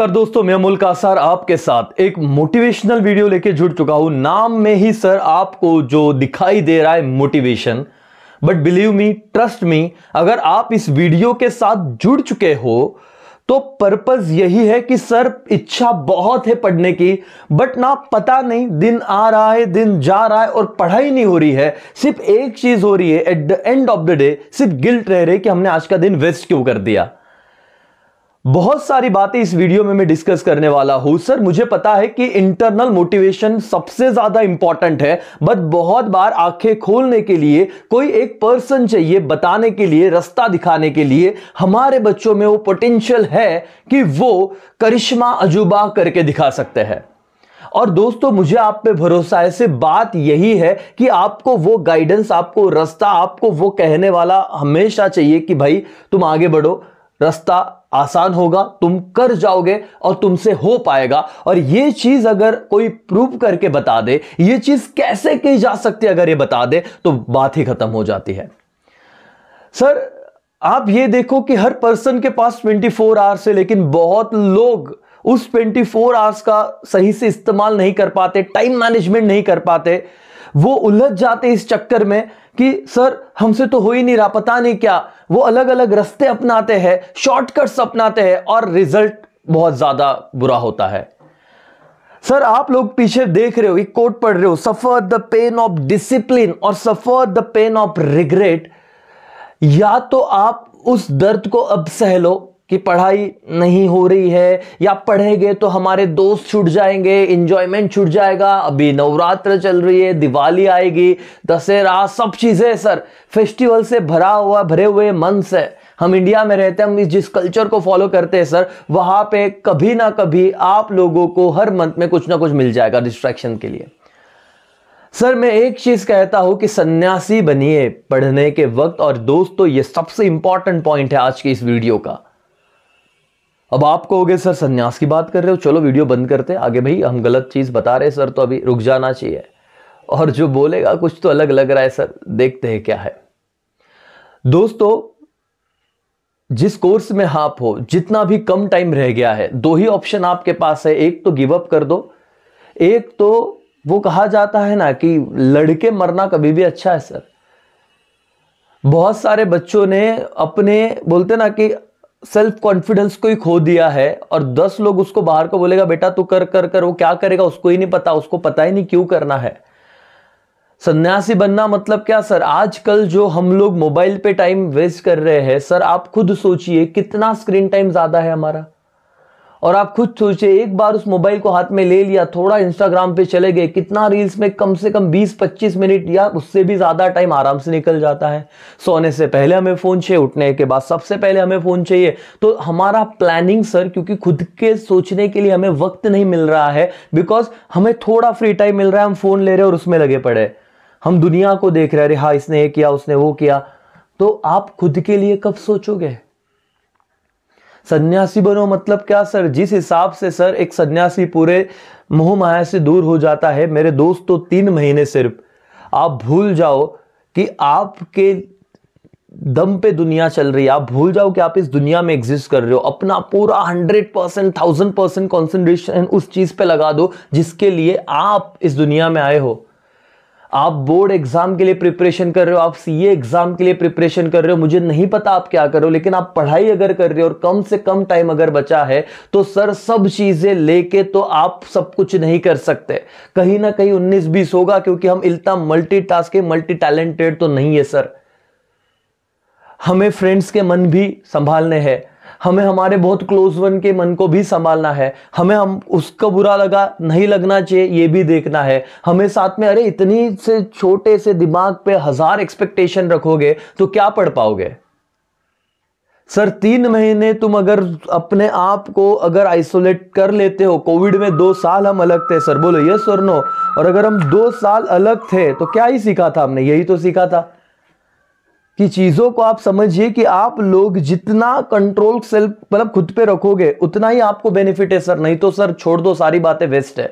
नमस्कार दोस्तों मैं मुल्क का सर आपके साथ एक मोटिवेशनल वीडियो लेके जुड़ चुका हूं नाम में ही सर आपको जो दिखाई दे रहा है motivation but believe me trust me अगर आप इस वीडियो के साथ जुड़ चुके हो तो पर्पज यही है कि सर इच्छा बहुत है पढ़ने की बट ना पता नहीं दिन आ रहा है दिन जा रहा है और पढ़ाई नहीं हो रही है सिर्फ एक चीज हो रही है at the end of the day सिर्फ गिल्ट रह रहे कि हमने आज का दिन वेस्ट क्यों कर दिया बहुत सारी बातें इस वीडियो में मैं डिस्कस करने वाला हूं सर मुझे पता है कि इंटरनल मोटिवेशन सबसे ज्यादा इंपॉर्टेंट है बट बहुत बार आंखें खोलने के लिए कोई एक पर्सन चाहिए बताने के लिए रास्ता दिखाने के लिए हमारे बच्चों में वो पोटेंशियल है कि वो करिश्मा अजूबा करके दिखा सकते हैं और दोस्तों मुझे आप पे भरोसा है से बात यही है कि आपको वो गाइडेंस आपको रास्ता आपको वो कहने वाला हमेशा चाहिए कि भाई तुम आगे बढ़ो रास्ता आसान होगा तुम कर जाओगे और तुमसे हो पाएगा और ये चीज अगर कोई प्रूव करके बता दे ये चीज कैसे की जा सकती है अगर ये बता दे तो बात ही खत्म हो जाती है सर आप ये देखो कि हर पर्सन के पास 24 फोर आवर्स है लेकिन बहुत लोग उस 24 फोर आवर्स का सही से इस्तेमाल नहीं कर पाते टाइम मैनेजमेंट नहीं कर पाते वो उलझ जाते इस चक्कर में कि सर हमसे तो हो ही नहीं रहा पता नहीं क्या वो अलग अलग रास्ते अपनाते हैं शॉर्टकट्स अपनाते हैं और रिजल्ट बहुत ज़्यादा बुरा होता है सर आप लोग पीछे देख रहे हो एक कोट पढ़ रहे हो suffer the pain of discipline और suffer the pain of regret या तो आप उस दर्द को अब सह लो कि पढ़ाई नहीं हो रही है या पढ़ेंगे तो हमारे दोस्त छूट जाएंगे इंजॉयमेंट छूट जाएगा अभी नवरात्र चल रही है दिवाली आएगी दशहरा सब चीज़ें सर फेस्टिवल से भरा हुआ भरे हुए मन से हम इंडिया में रहते हैं हम जिस कल्चर को फॉलो करते हैं सर वहाँ पे कभी ना कभी आप लोगों को हर मंथ में कुछ ना कुछ मिल जाएगा डिस्ट्रैक्शन के लिए सर मैं एक चीज कहता हूं कि सन्यासी बनिए पढ़ने के वक्त और दोस्तों ये सबसे इंपॉर्टेंट पॉइंट है आज की इस वीडियो का अब आप कहोगे सर संन्यास की बात कर रहे हो चलो वीडियो बंद करते हैं आगे भाई हम गलत चीज़ बता रहे सर तो अभी रुक जाना चाहिए और जो बोलेगा कुछ तो अलग लग रहा है सर देखते हैं क्या है दोस्तों जिस कोर्स में आप हो जितना भी कम टाइम रह गया है दो ही ऑप्शन आपके पास है एक तो गिव अप कर दो एक तो वो कहा जाता है ना कि लड़के मरना कभी भी अच्छा है सर बहुत सारे बच्चों ने अपने बोलते ना कि सेल्फ कॉन्फिडेंस को ही खो दिया है और दस लोग उसको बाहर को बोलेगा बेटा तू कर कर कर वो क्या करेगा उसको ही नहीं पता उसको पता ही नहीं क्यों करना है सन्यासी बनना मतलब क्या सर आजकल जो हम लोग मोबाइल पे टाइम वेस्ट कर रहे हैं सर आप खुद सोचिए कितना स्क्रीन टाइम ज्यादा है हमारा और आप खुद सोचिए एक बार उस मोबाइल को हाथ में ले लिया थोड़ा इंस्टाग्राम पे चले गए कितना रील्स में कम से कम 20-25 मिनट या उससे भी ज़्यादा टाइम आराम से निकल जाता है सोने से पहले हमें फ़ोन चाहिए उठने के बाद सबसे पहले हमें फ़ोन चाहिए तो हमारा प्लानिंग सर क्योंकि खुद के सोचने के लिए हमें वक्त नहीं मिल रहा है बिकॉज हमें थोड़ा फ्री टाइम मिल रहा है हम फ़ोन ले रहे और उसमें लगे पड़े हम दुनिया को देख रहे अरे हाँ इसने ये किया उसने वो किया तो आप खुद के लिए कब सोचोगे सन्यासी बनो मतलब क्या सर जिस हिसाब से सर एक सन्यासी पूरे मोह माया से दूर हो जाता है मेरे दोस्त तो तीन महीने सिर्फ आप भूल जाओ कि आपके दम पे दुनिया चल रही है आप भूल जाओ कि आप इस दुनिया में एग्जिस्ट कर रहे हो अपना पूरा hundred percent thousand percent concentration उस चीज पे लगा दो जिसके लिए आप इस दुनिया में आए हो आप बोर्ड एग्जाम के लिए प्रिपरेशन कर रहे हो आप सीए एग्जाम के लिए प्रिपरेशन कर रहे हो मुझे नहीं पता आप क्या कर रहे हो लेकिन आप पढ़ाई अगर कर रहे हो और कम से कम टाइम अगर बचा है तो सर सब चीजें लेके तो आप सब कुछ नहीं कर सकते कहीं ना कहीं उन्नीस बीस होगा क्योंकि हम इतना मल्टी टास्क मल्टी टैलेंटेड तो नहीं है सर हमें फ्रेंड्स के मन भी संभालने हैं हमें हमारे बहुत क्लोज वन के मन को भी संभालना है हमें हम उसका बुरा लगा नहीं लगना चाहिए ये भी देखना है हमें साथ में अरे इतनी से छोटे से दिमाग पे हजार एक्सपेक्टेशन रखोगे तो क्या पढ़ पाओगे सर तीन महीने तुम अगर अपने आप को अगर आइसोलेट कर लेते हो कोविड में दो साल हम अलग थे सर बोलो यस और नो और अगर हम दो साल अलग थे तो क्या ही सीखा था हमने यही तो सीखा था कि चीज़ों को आप समझिए कि आप लोग जितना कंट्रोल सेल्फ मतलब खुद पे रखोगे उतना ही आपको बेनिफिट है सर नहीं तो सर छोड़ दो सारी बातें वेस्ट है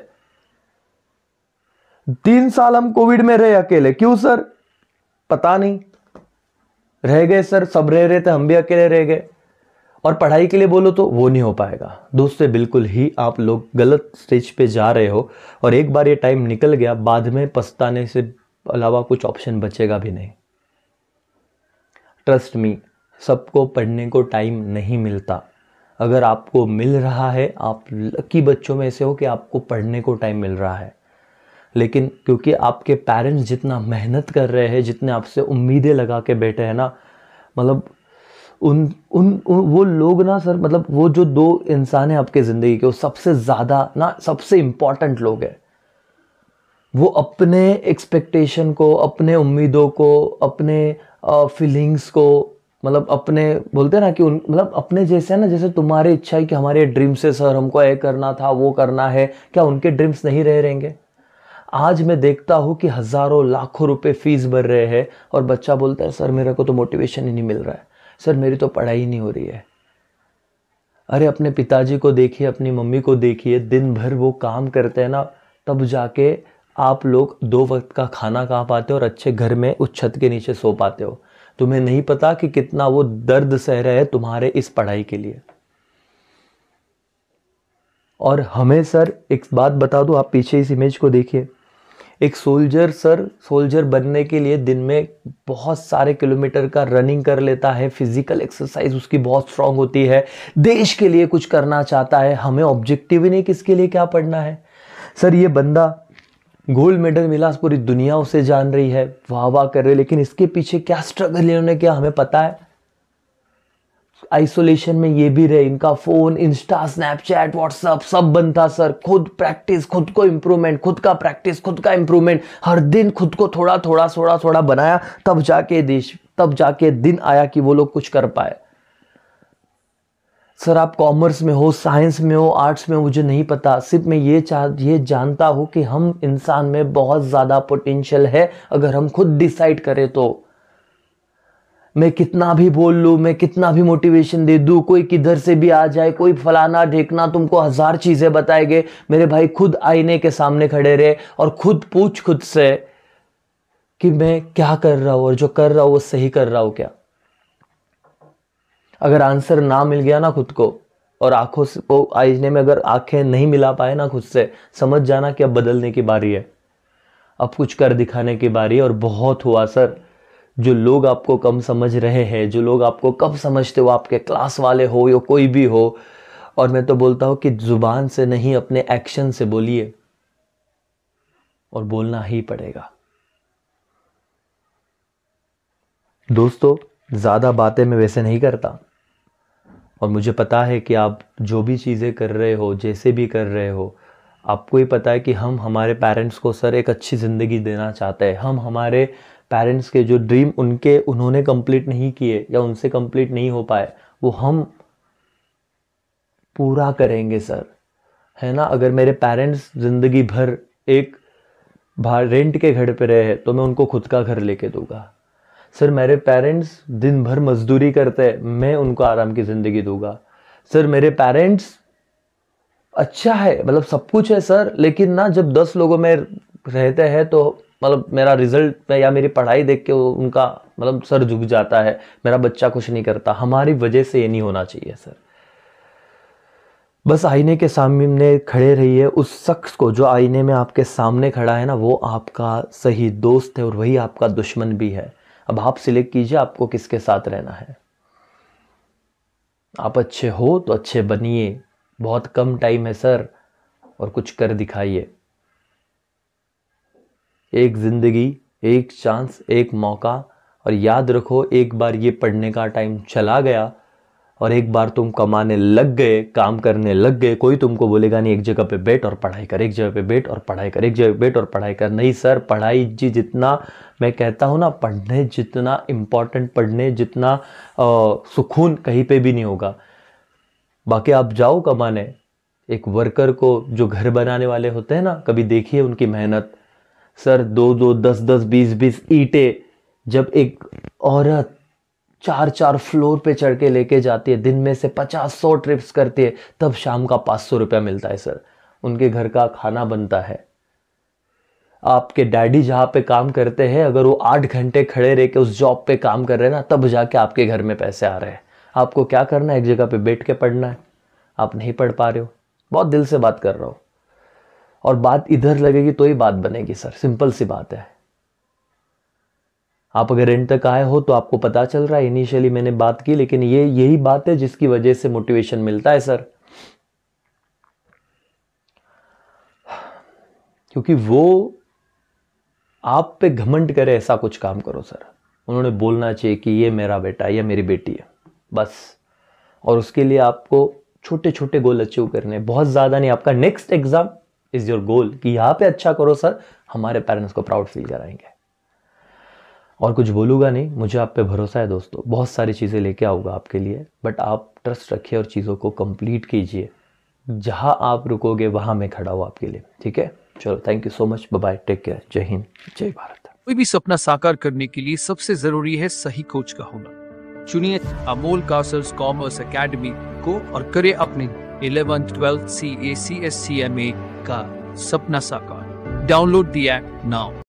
तीन साल हम कोविड में रहे अकेले क्यों सर पता नहीं रह गए सर सब रह रहे थे हम भी अकेले रह गए और पढ़ाई के लिए बोलो तो वो नहीं हो पाएगा दोस्तों बिल्कुल ही आप लोग गलत स्टेज पे जा रहे हो और एक बार ये टाइम निकल गया बाद में पछताने से अलावा कुछ ऑप्शन बचेगा भी नहीं ट्रस्ट मी सबको पढ़ने को टाइम नहीं मिलता अगर आपको मिल रहा है आप लकी बच्चों में ऐसे हो कि आपको पढ़ने को टाइम मिल रहा है लेकिन क्योंकि आपके पेरेंट्स जितना मेहनत कर रहे हैं जितने आपसे उम्मीदें लगा के बैठे हैं ना मतलब उन, उन उन वो लोग ना सर मतलब वो जो दो इंसान हैं आपके ज़िंदगी के वो सबसे ज़्यादा ना सबसे इम्पॉर्टेंट लोग हैं वो अपने एक्सपेक्टेशन को अपने उम्मीदों को अपने फीलिंग्स को मतलब अपने बोलते हैं ना कि उन मतलब अपने जैसे ना जैसे तुम्हारी इच्छा है कि हमारे ड्रीम से सर हमको ये करना था वो करना है क्या उनके ड्रीम्स नहीं रह रहेंगे आज मैं देखता हूँ कि हज़ारों लाखों रुपए फीस भर रहे हैं और बच्चा बोलता है सर मेरे को तो मोटिवेशन ही नहीं मिल रहा है सर मेरी तो पढ़ाई ही नहीं हो रही है अरे अपने पिताजी को देखिए अपनी मम्मी को देखिए दिन भर वो काम करते हैं ना तब जाके आप लोग दो वक्त का खाना खा पाते हो और अच्छे घर में उस छत के नीचे सो पाते हो तुम्हें नहीं पता कि कितना वो दर्द सह रहे है तुम्हारे इस पढ़ाई के लिए और हमें सर एक बात बता दो आप पीछे इस इमेज को देखिए एक सोल्जर सर सोल्जर बनने के लिए दिन में बहुत सारे किलोमीटर का रनिंग कर लेता है फिजिकल एक्सरसाइज उसकी बहुत स्ट्रांग होती है देश के लिए कुछ करना चाहता है हमें ऑब्जेक्टिव ही नहीं किसके लिए क्या पढ़ना है सर ये बंदा गोल्ड मेडल मिला पूरी दुनिया उसे जान रही है वाह वाह कर रही है लेकिन इसके पीछे क्या स्ट्रगल इन्होंने क्या हमें पता है आइसोलेशन में ये भी रहे इनका फ़ोन इंस्टा स्नैपचैट व्हाट्सअप सब बंद था सर खुद प्रैक्टिस खुद को इम्प्रूवमेंट खुद का प्रैक्टिस खुद का इम्प्रूवमेंट हर दिन खुद को थोड़ा थोड़ा थोड़ा थोड़ा बनाया तब जाके देश तब जाके दिन आया कि वो लोग कुछ कर पाए सर आप कॉमर्स में हो साइंस में हो आर्ट्स में हो मुझे नहीं पता सिर्फ मैं ये चाह ये जानता हूँ कि हम इंसान में बहुत ज़्यादा पोटेंशियल है अगर हम खुद डिसाइड करें तो मैं कितना भी बोल लूँ मैं कितना भी मोटिवेशन दे दूँ कोई किधर से भी आ जाए कोई फलाना ढेकना तुमको हज़ार चीज़ें बताएंगे मेरे भाई खुद आईने के सामने खड़े रहे और खुद पूछ खुद से कि मैं क्या कर रहा हूँ और जो कर रहा हूँ वो सही कर रहा हूँ क्या अगर आंसर ना मिल गया ना खुद को और आंखों को आईजने में अगर आंखें नहीं मिला पाए ना खुद से समझ जाना कि अब बदलने की बारी है अब कुछ कर दिखाने की बारी है और बहुत हुआ सर जो लोग आपको कम समझ रहे हैं जो लोग आपको कब समझते हो आपके क्लास वाले हो या कोई भी हो और मैं तो बोलता हूँ कि ज़ुबान से नहीं अपने एक्शन से बोलिए और बोलना ही पड़ेगा दोस्तों ज़्यादा बातें मैं वैसे नहीं करता और मुझे पता है कि आप जो भी चीज़ें कर रहे हो जैसे भी कर रहे हो आपको ही पता है कि हम हमारे पेरेंट्स को सर एक अच्छी ज़िंदगी देना चाहते हैं हम हमारे पेरेंट्स के जो ड्रीम उनके उन्होंने कंप्लीट नहीं किए या उनसे कंप्लीट नहीं हो पाए वो हम पूरा करेंगे सर है ना अगर मेरे पेरेंट्स ज़िंदगी भर एक रेंट के घर पे रहे तो मैं उनको खुद का घर लेके दूंगा सर मेरे पेरेंट्स दिन भर मजदूरी करते हैं मैं उनको आराम की ज़िंदगी दूंगा सर मेरे पेरेंट्स अच्छा है मतलब सब कुछ है सर लेकिन ना जब दस लोगों में रहते हैं तो मतलब मेरा रिजल्ट या मेरी पढ़ाई देख के उनका मतलब सर झुक जाता है मेरा बच्चा कुछ नहीं करता हमारी वजह से ये नहीं होना चाहिए सर बस आईने के सामने खड़े रहिए उस शख्स को जो आईने में आपके सामने खड़ा है ना वो आपका सही दोस्त है और वही आपका दुश्मन भी है अब आप सिलेक्ट कीजिए आपको किसके साथ रहना है आप अच्छे हो तो अच्छे बनिए बहुत कम टाइम है सर और कुछ कर दिखाइए एक ज़िंदगी एक चांस एक मौका और याद रखो एक बार ये पढ़ने का टाइम चला गया और एक बार तुम कमाने लग गए काम करने लग गए कोई तुमको बोलेगा नहीं एक जगह पे बैठ और पढ़ाई कर एक जगह पे बैठ और पढ़ाई कर एक जगह पे बैठ और पढ़ाई कर नहीं सर पढ़ाई जी जितना मैं कहता हूँ ना पढ़ने जितना इम्पॉर्टेंट पढ़ने जितना सुकून कहीं पे भी नहीं होगा बाकी आप जाओ कमाने एक वर्कर को जो घर बनाने वाले होते हैं ना कभी देखिए उनकी मेहनत सर दो दो दस दस बीस बीस ईटे जब एक औरत चार चार फ्लोर पे चढ़ के लेके जाती है दिन में से पचास सौ ट्रिप्स करती है तब शाम का पाँच सौ रुपया मिलता है सर उनके घर का खाना बनता है आपके डैडी जहाँ पे काम करते हैं अगर वो आठ घंटे खड़े रह के उस जॉब पे काम कर रहे हैं ना तब जाके आपके घर में पैसे आ रहे हैं आपको क्या करना है एक जगह पे बैठ के पढ़ना है आप नहीं पढ़ पा रहे हो बहुत दिल से बात कर रहा हूँ और बात इधर लगेगी तो ही बात बनेगी सर सिंपल सी बात है आप अगर एंड तक आए हो तो आपको पता चल रहा है इनिशियली मैंने बात की लेकिन ये यही बात है जिसकी वजह से मोटिवेशन मिलता है सर क्योंकि वो आप पे घमंड करे ऐसा कुछ काम करो सर उन्होंने बोलना चाहिए कि ये मेरा बेटा या मेरी बेटी है बस और उसके लिए आपको छोटे छोटे गोल अचीव करने बहुत ज़्यादा नहीं आपका next exam is your goal कि यहां पे अच्छा करो सर हमारे पेरेंट्स को प्राउड फील कराएंगे और कुछ बोलूँगा नहीं मुझे आप पे भरोसा है दोस्तों बहुत सारी चीज़ें लेके आऊँगा आपके लिए बट आप ट्रस्ट रखिए और चीज़ों को कंप्लीट कीजिए जहाँ आप रुकोगे वहाँ मैं खड़ा हूँ आपके लिए ठीक है चलो thank you so much bye take care जय हिंद जय भारत कोई भी सपना साकार करने के लिए सबसे जरूरी है सही कोच का होना चुनिए अमोल कासर्स कॉमर्स एकेडमी को और करे अपने eleventh twelfth C A C S C M A का सपना साकार डाउनलोड दी एप नाउ